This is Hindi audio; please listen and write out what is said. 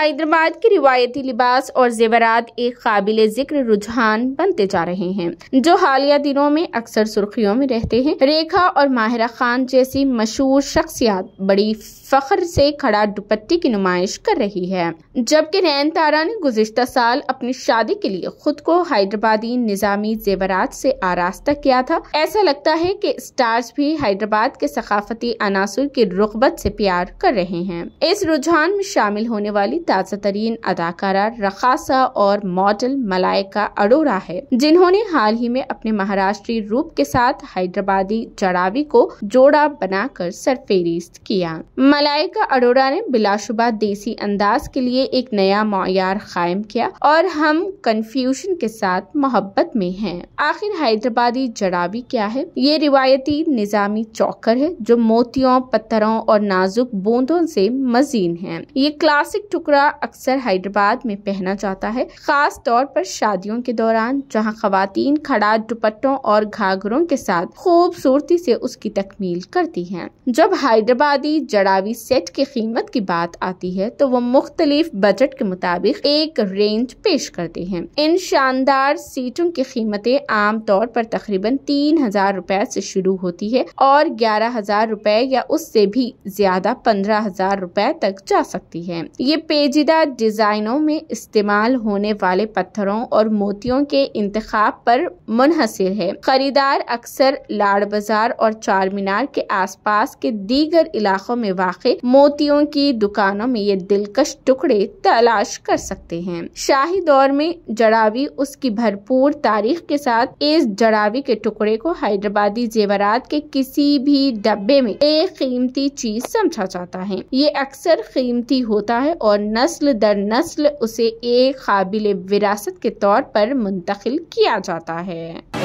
हैदराबाद के रिवायती लिबास और जेवरात एक काबिल जिक्र रुझान बनते जा रहे हैं जो हालिया दिनों में अक्सर सुर्खियों में रहते हैं रेखा और माहिरा खान जैसी मशहूर शख्सियात बड़ी फख्र से खड़ा दुपट्टी की नुमाइश कर रही है जबकि नैन तारा ने गुजशत साल अपनी शादी के लिए खुद को हैदराबादी निजामी जेवरात से आरास्ता किया था ऐसा लगता है कि स्टार्स भी हैदराबाद के सकाफती अनासर की रुखबत से प्यार कर रहे हैं इस रुझान में शामिल होने वाली ताज़ा तरीन अदाकारा रखासा और मॉडल मलाइका अरोरा है जिन्होंने हाल ही में अपने महाराष्ट्रीय रूप के साथ हैदराबादी जड़ावी को जोड़ा बनाकर सरफेरिस्त किया मलाइका अरोरा ने बिलाशुबा देसी अंदाज के लिए एक नया मैार कायम किया और हम कन्फ्यूशन के साथ मोहब्बत में हैं। आखिर हैदराबादी जड़ावी क्या है ये रिवायती निजामी चौकर है जो मोतियों पत्थरों और नाजुक बूंदों से मजीन है ये क्लासिक टुकड़ा टुकड़ा अक्सर हैदराबाद में पहना जाता है खास तौर पर शादियों के दौरान जहां खातन खड़ा दुपट्टों और घाघरों के साथ खूबसूरती से उसकी तकमील करती हैं। जब हैदराबादी जड़ावी सेट की कीमत की बात आती है तो वो मुख्तलिफ बजट के मुताबिक एक रेंज पेश करते हैं इन शानदार सीटों की कीमतें तौर पर तकरीबन तीन हजार रुपए से शुरू होती है और ग्यारह हजार रुपए या उससे भी ज्यादा पंद्रह हजार रुपए तक जा सकती है ये पेश पेचीदा डिज़ाइनों में इस्तेमाल होने वाले पत्थरों और मोतियों के इंतखाब पर मुनहसर है खरीदार अक्सर लाड़ बाजार और चार मीनार के आसपास के दीगर इलाकों में वाक़ मोतियों की दुकानों में ये दिलकश टुकड़े तलाश कर सकते हैं शाही दौर में जड़ावी उसकी भरपूर तारीख के साथ इस जड़ावी के टुकड़े को हैदराबादी जेवरात के किसी भी डब्बे में एक कीमती चीज समझा जाता है ये अक्सर कीमती होता है और नस्ल दर नस्ल उसे एक काबिल विरासत के तौर पर मुंतकिल किया जाता है